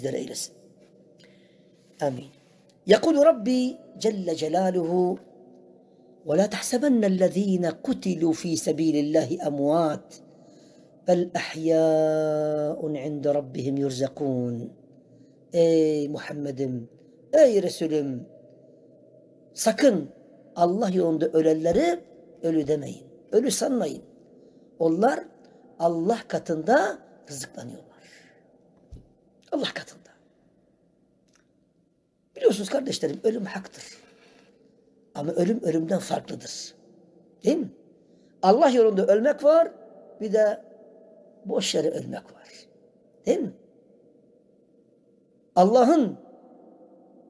bizlere eylesin. Amin. يقول ربي جل جلاله ve la الذين قتلوا في fi الله Amuat, بل احياء عند ربهم يرزقون ey Muhammed'im ey Resulüm sakın Allah yolunda ölenleri ölü demeyin ölü sanmayın onlar Allah katında rızıklanıyor Allah katında. Biliyorsunuz kardeşlerim ölüm haktır. Ama ölüm ölümden farklıdır. Değil mi? Allah yolunda ölmek var, bir de boş yere ölmek var. Değil mi? Allah'ın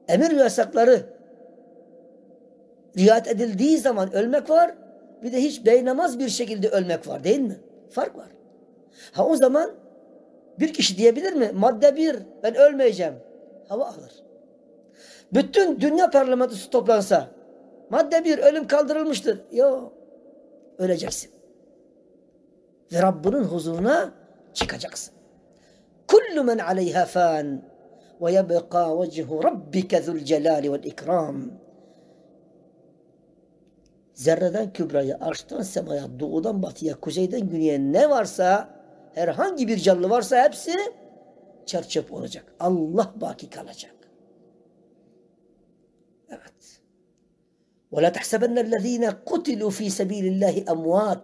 emir ve yasakları riayet edildiği zaman ölmek var, bir de hiç beynamaz bir şekilde ölmek var değil mi? Fark var. Ha o zaman bir kişi diyebilir mi? Madde bir, ben ölmeyeceğim. Hava alır. Bütün dünya parlamentosu toplansa, madde bir, ölüm kaldırılmıştır. Yok, öleceksin. Ve Rabbinin huzuruna çıkacaksın. Kullu men aleyha fan ve yebqa vecihu rabbike zul celali vel ikram. Zerreden kübraya, arştan semaya, doğudan batıya, kuzeyden güneye ne varsa herhangi bir canlı varsa hepsi çerçöp olacak. Allah baki kalacak. Evet. وَلَا تَحْسَبَنَّ الَّذ۪ينَ قُتِلُوا ف۪ي سَب۪يلِ اللّٰهِ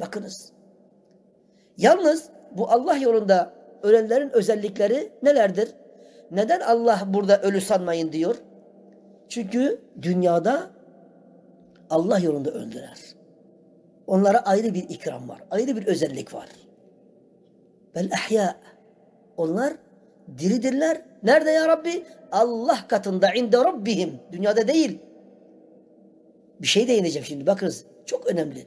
Bakınız. Yalnız bu Allah yolunda ölenlerin özellikleri nelerdir? Neden Allah burada ölü sanmayın diyor? Çünkü dünyada Allah yolunda öldüler. Onlara ayrı bir ikram var. Ayrı bir özellik var bel ehya. Onlar diridirler. Nerede ya Rabbi? Allah katında inde Rabbihim. Dünyada değil. Bir şey değineceğim şimdi bakınız. Çok önemli.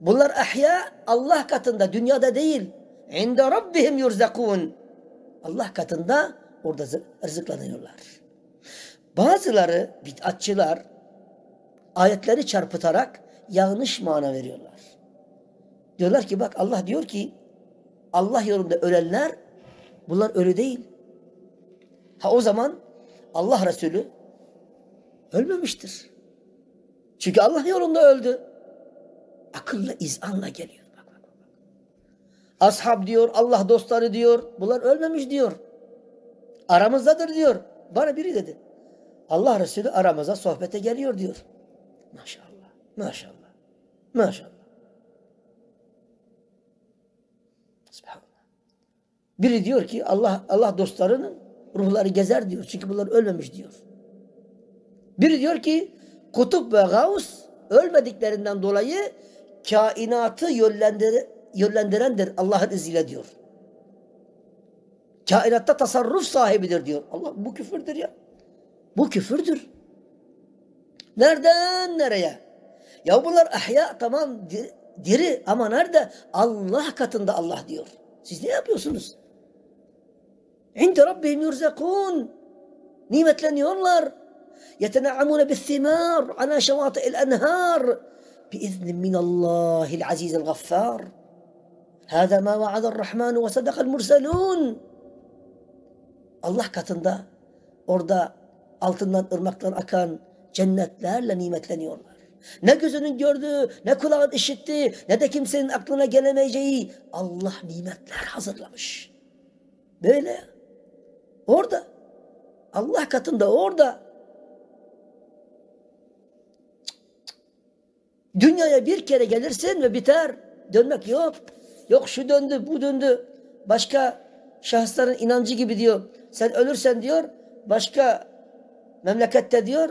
Bunlar ahya Allah katında dünyada değil. İnde Rabbihim yurzakun. Allah katında orada rızıklanıyorlar. Bazıları bid'atçılar ayetleri çarpıtarak yanlış mana veriyorlar. Diyorlar ki bak Allah diyor ki Allah yolunda ölenler bunlar ölü değil. Ha o zaman Allah Resulü ölmemiştir. Çünkü Allah yolunda öldü. Akılla, izanla geliyor. Bak, bak, bak. Ashab diyor, Allah dostları diyor. Bunlar ölmemiş diyor. Aramızdadır diyor. Bana biri dedi. Allah Resulü aramıza sohbete geliyor diyor. Maşallah, maşallah, maşallah. Biri diyor ki Allah Allah dostlarının ruhları gezer diyor. Çünkü bunlar ölmemiş diyor. Biri diyor ki kutup ve gavs ölmediklerinden dolayı kainatı yönlendir yönlendirendir Allah'ın izniyle diyor. Kainatta tasarruf sahibidir diyor. Allah bu küfürdür ya. Bu küfürdür. Nereden nereye? Ya bunlar ahya tamam diri ama nerede? Allah katında Allah diyor. Siz ne yapıyorsunuz? عند ربهم يرزقون nimetleniyorlar. Yetenaamune bis simar ala şevati'il enhar biizni minallahil azizil gaffar. Hâzâ mâ vaada'r rahmanu ve sadakal murselûn. Allah katında orada altından ırmaklar akan cennetlerle nimetleniyorlar. Ne gözünün gördüğü, ne kulağın işitti, ne de kimsenin aklına gelemeyeceği Allah nimetler hazırlamış. Böyle. Orada. Allah katında orada. Dünyaya bir kere gelirsin ve biter. Dönmek yok. Yok şu döndü, bu döndü. Başka şahısların inancı gibi diyor. Sen ölürsen diyor, başka memlekette diyor,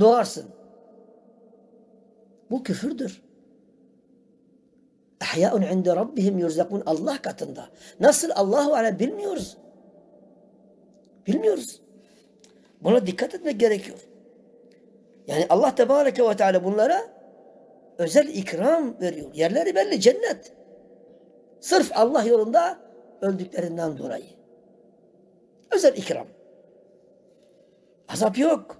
doğarsın. Bu küfürdür. Ehya'un inde rabbihim yurzakun Allah katında. Nasıl Allahu ala bilmiyoruz. Bilmiyoruz. Buna dikkat etmek gerekiyor. Yani Allah Tebareke ve Teala bunlara özel ikram veriyor. Yerleri belli cennet. Sırf Allah yolunda öldüklerinden dolayı. Özel ikram. Azap yok.